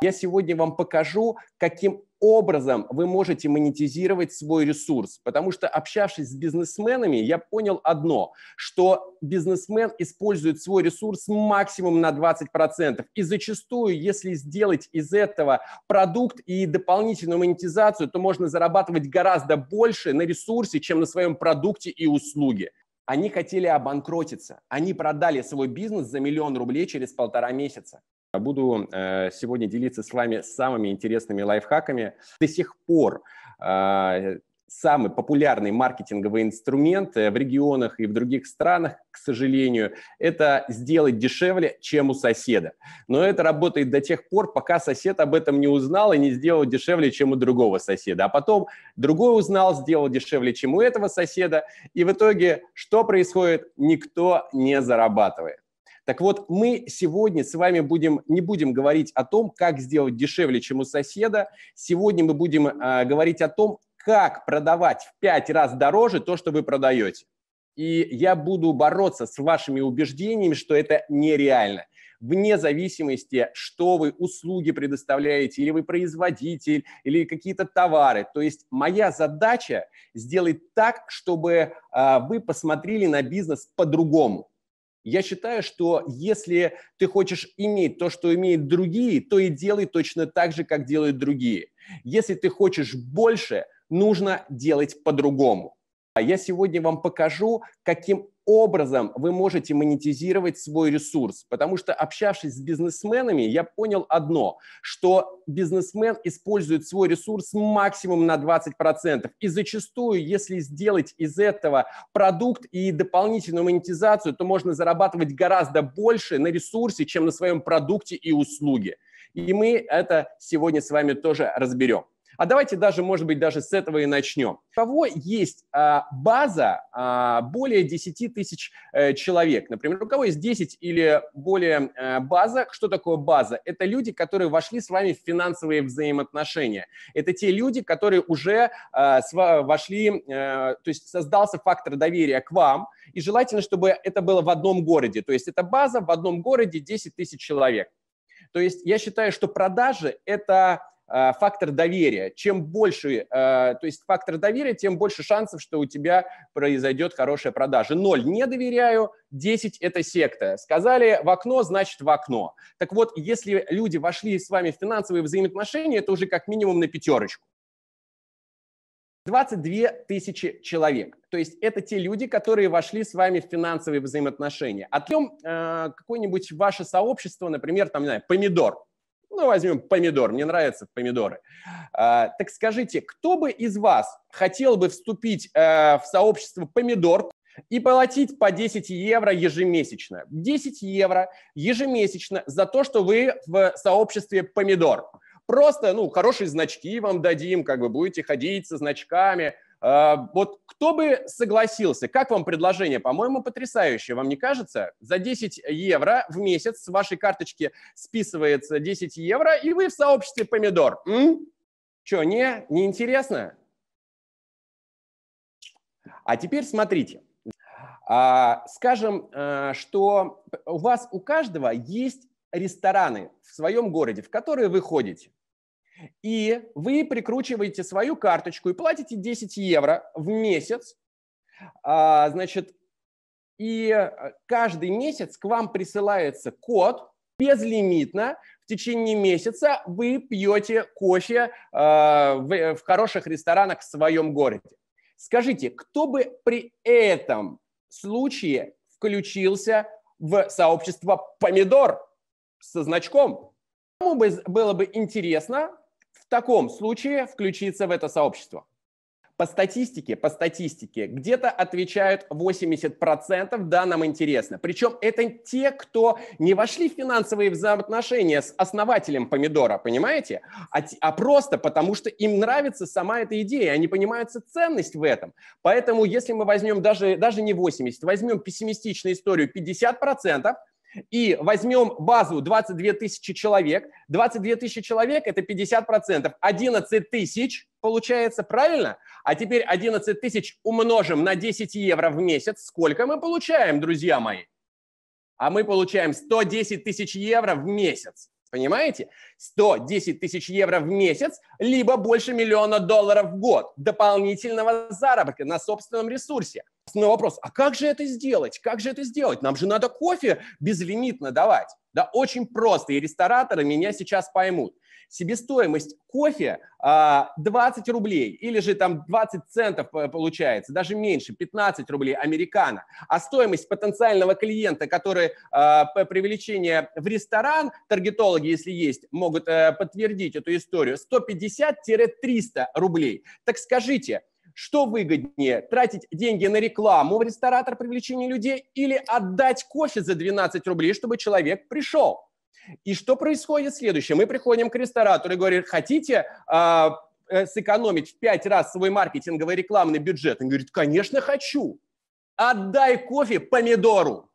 Я сегодня вам покажу, каким образом вы можете монетизировать свой ресурс. Потому что, общавшись с бизнесменами, я понял одно, что бизнесмен использует свой ресурс максимум на 20%. И зачастую, если сделать из этого продукт и дополнительную монетизацию, то можно зарабатывать гораздо больше на ресурсе, чем на своем продукте и услуге. Они хотели обанкротиться. Они продали свой бизнес за миллион рублей через полтора месяца. А буду э, сегодня делиться с вами самыми интересными лайфхаками. До сих пор э, самый популярный маркетинговый инструмент э, в регионах и в других странах, к сожалению, это сделать дешевле, чем у соседа. Но это работает до тех пор, пока сосед об этом не узнал и не сделал дешевле, чем у другого соседа. А потом другой узнал, сделал дешевле, чем у этого соседа. И в итоге что происходит? Никто не зарабатывает. Так вот, мы сегодня с вами будем, не будем говорить о том, как сделать дешевле, чем у соседа. Сегодня мы будем э, говорить о том, как продавать в пять раз дороже то, что вы продаете. И я буду бороться с вашими убеждениями, что это нереально вне зависимости, что вы услуги предоставляете, или вы производитель, или какие-то товары. То есть моя задача сделать так, чтобы э, вы посмотрели на бизнес по-другому. Я считаю, что если ты хочешь иметь то, что имеют другие, то и делай точно так же, как делают другие. Если ты хочешь больше, нужно делать по-другому. А Я сегодня вам покажу, каким образом вы можете монетизировать свой ресурс. Потому что, общавшись с бизнесменами, я понял одно, что бизнесмен использует свой ресурс максимум на 20%. И зачастую, если сделать из этого продукт и дополнительную монетизацию, то можно зарабатывать гораздо больше на ресурсе, чем на своем продукте и услуге. И мы это сегодня с вами тоже разберем. А давайте даже, может быть, даже с этого и начнем. У кого есть а, база а, более 10 тысяч э, человек, например, у кого есть 10 или более э, база, что такое база? Это люди, которые вошли с вами в финансовые взаимоотношения. Это те люди, которые уже э, вошли, то есть создался фактор доверия к вам, и желательно, чтобы это было в одном городе. То есть это база в одном городе 10 тысяч человек. То есть я считаю, что продажи – это Э, фактор доверия. Чем больше, э, то есть фактор доверия, тем больше шансов, что у тебя произойдет хорошая продажа. Ноль – не доверяю, 10 – это секта. Сказали в окно, значит в окно. Так вот, если люди вошли с вами в финансовые взаимоотношения, это уже как минимум на пятерочку. 22 тысячи человек. То есть это те люди, которые вошли с вами в финансовые взаимоотношения. А Отъем э, какое-нибудь ваше сообщество, например, там, не знаю, помидор ну, возьмем помидор, мне нравятся помидоры. А, так скажите, кто бы из вас хотел бы вступить а, в сообщество помидор и платить по 10 евро ежемесячно? 10 евро ежемесячно за то, что вы в сообществе помидор. Просто, ну, хорошие значки вам дадим, как бы будете ходить со значками – а, вот кто бы согласился? Как вам предложение? По-моему, потрясающее, вам не кажется? За 10 евро в месяц с вашей карточки списывается 10 евро, и вы в сообществе «Помидор». М? Че, не? Неинтересно? А теперь смотрите. А, скажем, э, что у вас у каждого есть рестораны в своем городе, в которые вы ходите и вы прикручиваете свою карточку и платите 10 евро в месяц, а, значит, и а, каждый месяц к вам присылается код безлимитно. В течение месяца вы пьете кофе а, в хороших ресторанах в своем городе. Скажите, кто бы при этом случае включился в сообщество помидор со значком? Кому бы было бы интересно в таком случае включиться в это сообщество. По статистике, по статистике, где-то отвечают 80% да, нам интересно. Причем это те, кто не вошли в финансовые взаимоотношения с основателем помидора, понимаете? А, а просто потому, что им нравится сама эта идея, они понимают ценность в этом. Поэтому если мы возьмем даже, даже не 80, возьмем пессимистичную историю 50%, и возьмем базу 22 тысячи человек, 22 тысячи человек – это 50%, 11 тысяч получается, правильно? А теперь 11 тысяч умножим на 10 евро в месяц. Сколько мы получаем, друзья мои? А мы получаем 110 тысяч евро в месяц. Понимаете? 110 тысяч евро в месяц, либо больше миллиона долларов в год дополнительного заработка на собственном ресурсе – Основной вопрос, а как же это сделать? Как же это сделать? Нам же надо кофе безлимитно давать. Да, очень просто, и рестораторы меня сейчас поймут. Себестоимость кофе 20 а, рублей или же там 20 центов э, получается, даже меньше, 15 рублей американо. А стоимость потенциального клиента, который а, по привлечению в ресторан, таргетологи, если есть, могут э, подтвердить эту историю, 150-300 рублей. Так скажите, что выгоднее, тратить деньги на рекламу в ресторатор привлечения людей или отдать кофе за 12 рублей, чтобы человек пришел? И что происходит следующее? Мы приходим к ресторатору и говорим, хотите э, э, сэкономить в 5 раз свой маркетинговый рекламный бюджет? Он говорит, конечно, хочу. Отдай кофе помидору.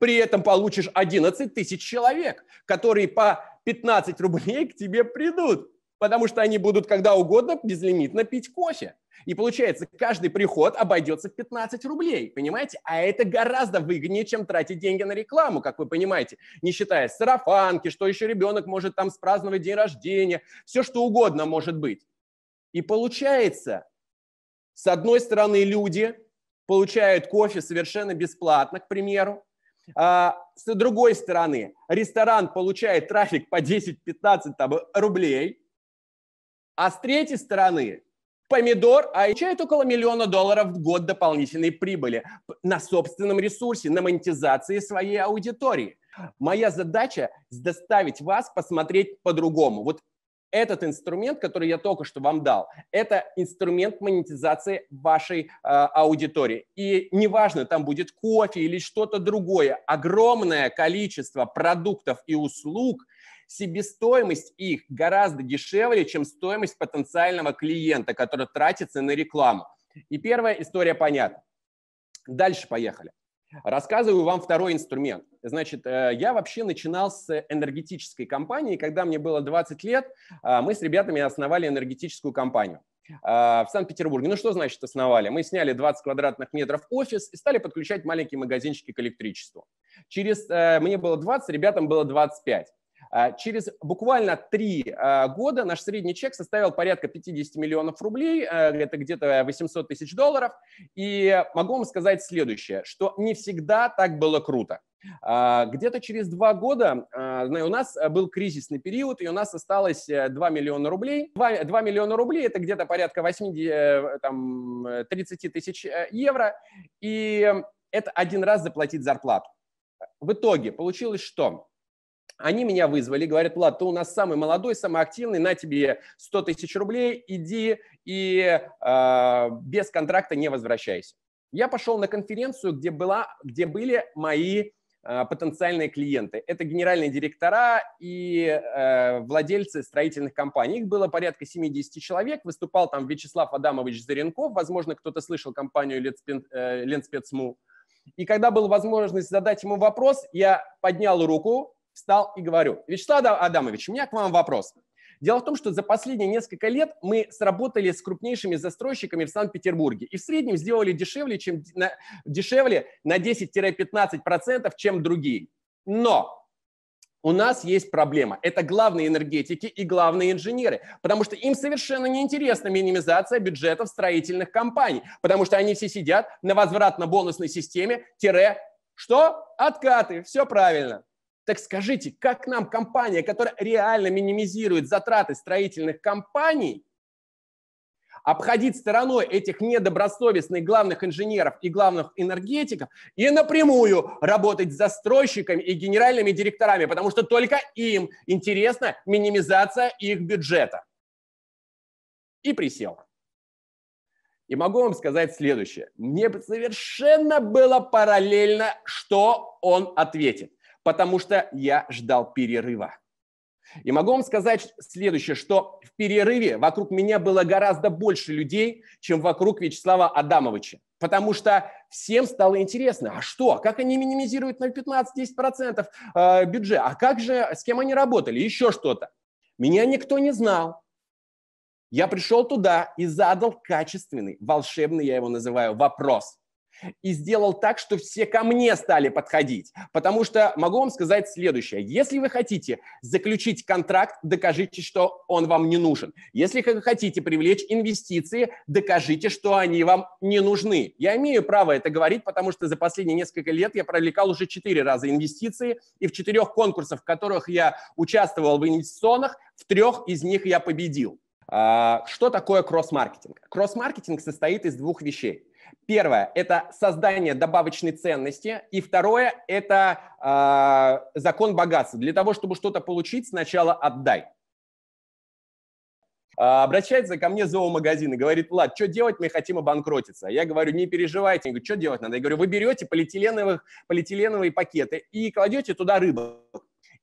При этом получишь 11 тысяч человек, которые по 15 рублей к тебе придут, потому что они будут когда угодно безлимитно пить кофе. И получается, каждый приход обойдется в 15 рублей, понимаете? А это гораздо выгоднее, чем тратить деньги на рекламу, как вы понимаете, не считая сарафанки, что еще ребенок может там спраздновать день рождения, все что угодно может быть. И получается, с одной стороны, люди получают кофе совершенно бесплатно, к примеру, а, с другой стороны, ресторан получает трафик по 10-15 рублей, а с третьей стороны, Помидор, а около миллиона долларов в год дополнительной прибыли на собственном ресурсе, на монетизации своей аудитории. Моя задача – доставить вас посмотреть по-другому. Вот этот инструмент, который я только что вам дал, это инструмент монетизации вашей э, аудитории. И неважно, там будет кофе или что-то другое, огромное количество продуктов и услуг себестоимость их гораздо дешевле, чем стоимость потенциального клиента, который тратится на рекламу. И первая история понятна. Дальше поехали. Рассказываю вам второй инструмент. Значит, э, я вообще начинал с энергетической компании. Когда мне было 20 лет, э, мы с ребятами основали энергетическую компанию э, в Санкт-Петербурге. Ну, что значит основали? Мы сняли 20 квадратных метров офис и стали подключать маленькие магазинчики к электричеству. Через, мне было 20, ребятам было 25. А, через буквально три а, года наш средний чек составил порядка 50 миллионов рублей, а, это где-то 800 тысяч долларов. И могу вам сказать следующее, что не всегда так было круто. Где-то через два года у нас был кризисный период, и у нас осталось 2 э, миллиона рублей. 2, 2 миллиона рублей – это где-то порядка 80, э, там, 30 тысяч э, евро, и это один раз заплатить зарплату. В итоге получилось что? Они меня вызвали, говорят, Влад, ты у нас самый молодой, самый активный, на тебе 100 тысяч рублей, иди и э, без контракта не возвращайся. Я пошел на конференцию, где, была, где были мои э, потенциальные клиенты. Это генеральные директора и э, владельцы строительных компаний. Их было порядка 70 человек. Выступал там Вячеслав Адамович Заренков. Возможно, кто-то слышал компанию э, Ленспецму. И когда была возможность задать ему вопрос, я поднял руку, встал и говорю, Вячеслав Адамович, у меня к вам вопрос. Дело в том, что за последние несколько лет мы сработали с крупнейшими застройщиками в Санкт-Петербурге и в среднем сделали дешевле, чем, на, дешевле на 10-15%, чем другие. Но у нас есть проблема. Это главные энергетики и главные инженеры, потому что им совершенно не интересна минимизация бюджетов строительных компаний, потому что они все сидят на возвратно-бонусной системе тире что? Откаты. Все правильно. Так скажите, как нам компания, которая реально минимизирует затраты строительных компаний, обходить стороной этих недобросовестных главных инженеров и главных энергетиков и напрямую работать с застройщиками и генеральными директорами, потому что только им интересна минимизация их бюджета. И присел. И могу вам сказать следующее. Мне совершенно было параллельно, что он ответит потому что я ждал перерыва. И могу вам сказать следующее, что в перерыве вокруг меня было гораздо больше людей, чем вокруг Вячеслава Адамовича. Потому что всем стало интересно, а что, как они минимизируют на 15-10% э, бюджет, а как же, с кем они работали, еще что-то. Меня никто не знал. Я пришел туда и задал качественный, волшебный, я его называю, вопрос и сделал так, что все ко мне стали подходить. Потому что могу вам сказать следующее. Если вы хотите заключить контракт, докажите, что он вам не нужен. Если вы хотите привлечь инвестиции, докажите, что они вам не нужны. Я имею право это говорить, потому что за последние несколько лет я привлекал уже четыре раза инвестиции, и в четырех конкурсах, в которых я участвовал в инвестиционных, в трех из них я победил. А, что такое кросс-маркетинг? Кросс-маркетинг состоит из двух вещей. Первое – это создание добавочной ценности. И второе – это э, закон богатства. Для того, чтобы что-то получить, сначала отдай. Э, обращается ко мне зоомагазин и говорит, Влад, что делать, мы хотим обанкротиться. Я говорю, не переживайте. Я говорю, что делать надо? Я говорю, вы берете полиэтиленовых, полиэтиленовые пакеты и кладете туда рыбок.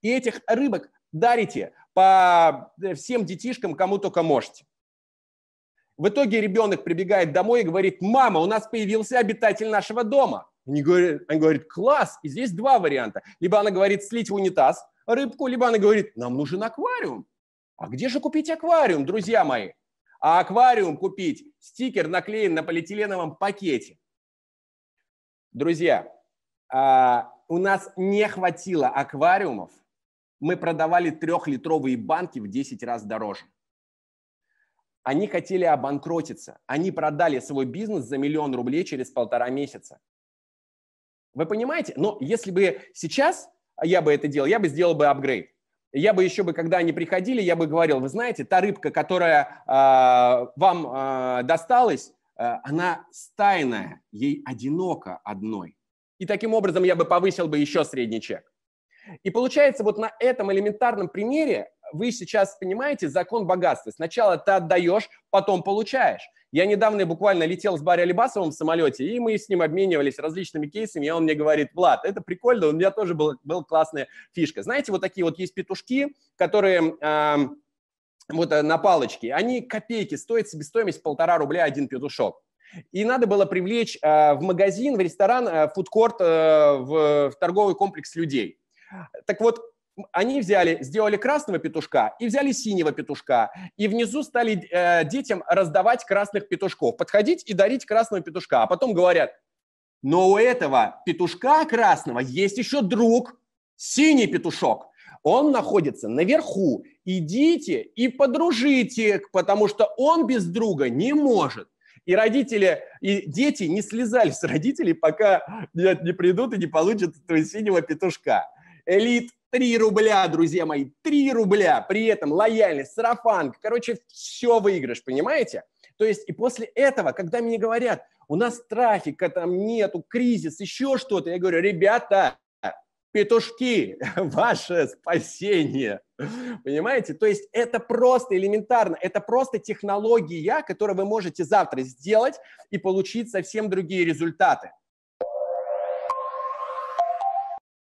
И этих рыбок дарите по э, всем детишкам, кому только можете. В итоге ребенок прибегает домой и говорит, мама, у нас появился обитатель нашего дома. Они говорят, они говорят, класс, и здесь два варианта. Либо она говорит, слить в унитаз рыбку, либо она говорит, нам нужен аквариум. А где же купить аквариум, друзья мои? А аквариум купить стикер наклеен на полиэтиленовом пакете. Друзья, а, у нас не хватило аквариумов. Мы продавали трехлитровые банки в 10 раз дороже. Они хотели обанкротиться. Они продали свой бизнес за миллион рублей через полтора месяца. Вы понимаете? Но если бы сейчас я бы это делал, я бы сделал бы апгрейд. Я бы еще бы, когда они приходили, я бы говорил, вы знаете, та рыбка, которая э, вам э, досталась, э, она стайная, ей одиноко одной. И таким образом я бы повысил бы еще средний чек. И получается, вот на этом элементарном примере вы сейчас понимаете закон богатства. Сначала ты отдаешь, потом получаешь. Я недавно буквально летел с Барри Алибасовым в самолете, и мы с ним обменивались различными кейсами, и он мне говорит, Влад, это прикольно, у меня тоже была был классная фишка. Знаете, вот такие вот есть петушки, которые... Эм, э, вот на палочке, они копейки, стоят себестоимость полтора рубля один петушок. И надо было привлечь э, в магазин, в ресторан, э, фудкорт, э, в, в торговый комплекс людей. Так вот, они взяли, сделали красного петушка и взяли синего петушка, и внизу стали э, детям раздавать красных петушков, подходить и дарить красного петушка, а потом говорят, но у этого петушка красного есть еще друг, синий петушок. Он находится наверху. Идите и подружите, потому что он без друга не может. И родители, и дети не слезали с родителей, пока не, не придут и не получат этого синего петушка. Элит 3 рубля, друзья мои, 3 рубля. При этом лояльность, сарафанка, короче, все выигрыш, понимаете? То есть и после этого, когда мне говорят, у нас трафика там нету, кризис, еще что-то, я говорю, ребята, петушки, ваше спасение. Понимаете? То есть это просто элементарно, это просто технология, которую вы можете завтра сделать и получить совсем другие результаты.